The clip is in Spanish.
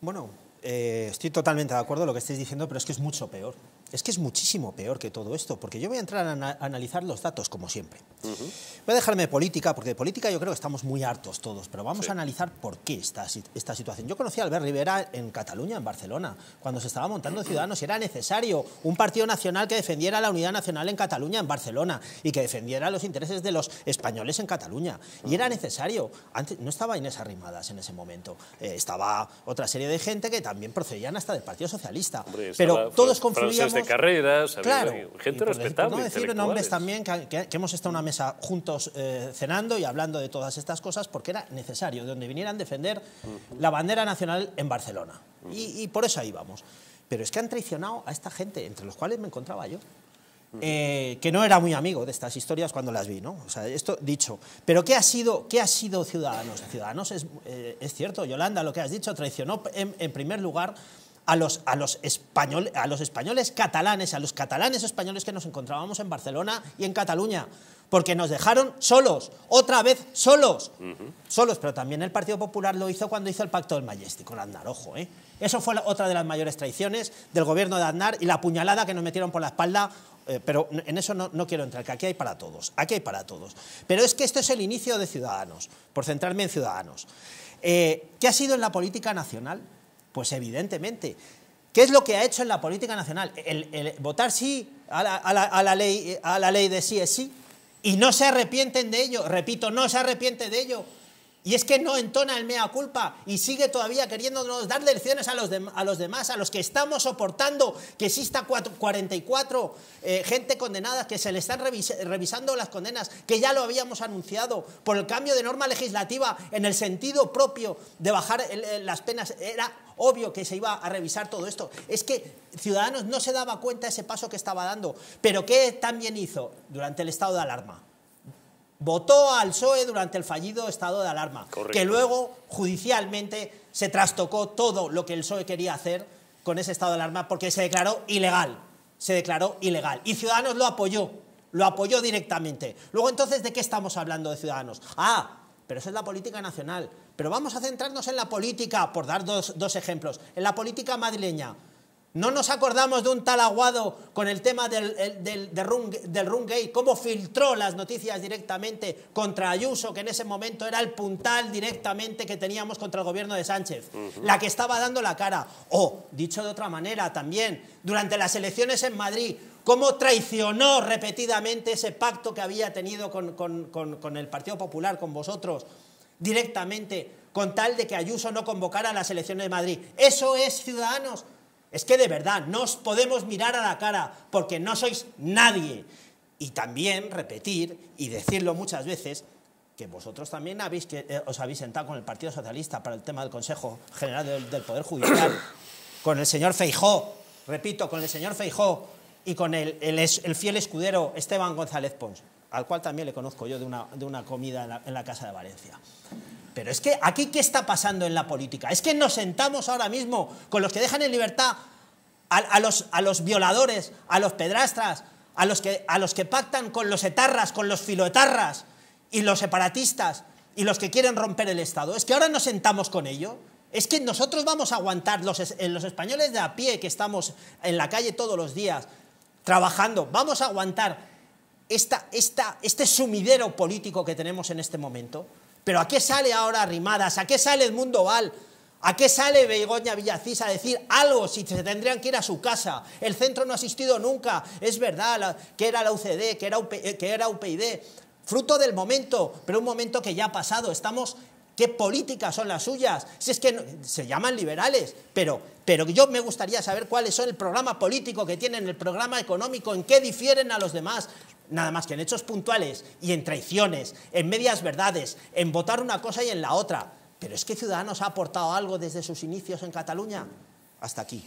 Bueno, eh, estoy totalmente de acuerdo con lo que estáis diciendo, pero es que es mucho peor es que es muchísimo peor que todo esto, porque yo voy a entrar a analizar los datos, como siempre. Voy a dejarme política, porque de política yo creo que estamos muy hartos todos, pero vamos a analizar por qué esta, esta situación. Yo conocí a Albert Rivera en Cataluña, en Barcelona, cuando se estaba montando Ciudadanos, era necesario un partido nacional que defendiera la unidad nacional en Cataluña, en Barcelona, y que defendiera los intereses de los españoles en Cataluña. Y era necesario. Antes, no estaba Inés Arrimadas en ese momento, eh, estaba otra serie de gente que también procedían hasta del Partido Socialista. pero todos confluían de carreras, claro, gente respetable, respetable. No decir nombres también que, hemos estado en una mesa juntos eh, cenando y hablando de todas estas cosas porque era necesario, de donde vinieran a defender la bandera nacional en Barcelona. y, por eso ahí vamos. Pero es que han traicionado a esta gente, entre los cuales me encontraba yo. Eh, que no era muy amigo de estas historias cuando las vi, ¿no? O sea, esto dicho. Pero ¿qué ha sido, qué ha sido Ciudadanos? Ciudadanos es, eh, cierto, Yolanda, lo que has dicho, traicionó en primer lugar a los, a, los a los españoles catalanes, a los catalanes españoles que nos encontrábamos en Barcelona y en Cataluña, porque nos dejaron solos, otra vez solos, solos, pero también el Partido Popular lo hizo cuando hizo el Pacto del Majestic con Aznar, ojo, ¿eh? Eso fue otra de las mayores traiciones del gobierno de Aznar y la puñalada que nos metieron por la espalda eh, pero en eso no, quiero entrar, que aquí hay para todos, aquí hay para todos. Pero es que esto es el inicio de Ciudadanos, por centrarme en Ciudadanos. Eh, ¿Qué ha sido en la política nacional? Pues evidentemente. ¿Qué es lo que ha hecho en la política nacional? El, votar sí a la, a, la, a la, ley, a la ley de sí es sí. Y no se arrepienten de ello, repito, no se arrepienten de ello y es que no entona el mea culpa y sigue todavía queriéndonos dar lecciones a los, a los demás, a los que estamos soportando que exista 44 eh, gente condenada, que se le están revisando las condenas, que ya lo habíamos anunciado por el cambio de norma legislativa en el sentido propio de bajar las penas. Era obvio que se iba a revisar todo esto. Es que Ciudadanos no se daba cuenta de ese paso que estaba dando. Pero ¿qué también hizo durante el estado de alarma? votó al PSOE durante el fallido estado de alarma, que luego judicialmente se trastocó todo lo que el PSOE quería hacer con ese estado de alarma porque se declaró ilegal, se declaró ilegal. Y Ciudadanos lo apoyó, lo apoyó directamente. Luego entonces, ¿de qué estamos hablando de Ciudadanos? Ah, pero eso es la política nacional. Pero vamos a centrarnos en la política, por dar dos ejemplos, en la política madrileña. No nos acordamos de un tal Aguado con el tema del, del, del cómo filtró las noticias directamente contra Ayuso, que en ese momento era el puntal directamente que teníamos contra el gobierno de Sánchez, la que estaba dando la cara. O, dicho de otra manera también, durante las elecciones en Madrid, cómo traicionó repetidamente ese pacto que había tenido con, el Partido Popular, con vosotros, directamente, con tal de que Ayuso no convocara las elecciones de Madrid. Eso es, ciudadanos es que de verdad, no os podemos mirar a la cara porque no sois nadie. Y también repetir y decirlo muchas veces que vosotros también eh, os habéis sentado con el Partido Socialista para el tema del Consejo General del, Poder Judicial, con el señor Feijó, repito, con el señor Feijó y con el, fiel escudero Esteban González Pons, al cual también le conozco yo de una, comida en la Casa de Valencia. Pero es que aquí, ¿qué está pasando en la política? Es que nos sentamos ahora mismo con los que dejan en libertad a, los, violadores, a los pedrastras, a los, que, pactan con los etarras, con los filoetarras y los separatistas y los que quieren romper el Estado. Es que ahora nos sentamos con ello. Es que nosotros vamos a aguantar, los, los españoles de a pie que estamos en la calle todos los días trabajando, vamos a aguantar este sumidero político que tenemos en este momento. Pero ¿a qué sale ahora Rimadas? ¿A qué sale el mundo Val? ¿A qué sale Begoña Villacís a decir algo si se tendrían que ir a su casa? El centro no ha asistido nunca, es verdad, que era la UCD, que era, eh, que era UPyD, fruto del momento, pero un momento que ya ha pasado, estamos qué políticas son las suyas, si es que se llaman liberales, pero, pero yo me gustaría saber cuáles son el programa político que tienen, el programa económico, en qué difieren a los demás. Nada más que en hechos puntuales y en traiciones, en medias verdades, en votar una cosa y en la otra. Pero es que Ciudadanos ha aportado algo desde sus inicios en Cataluña. Hasta aquí.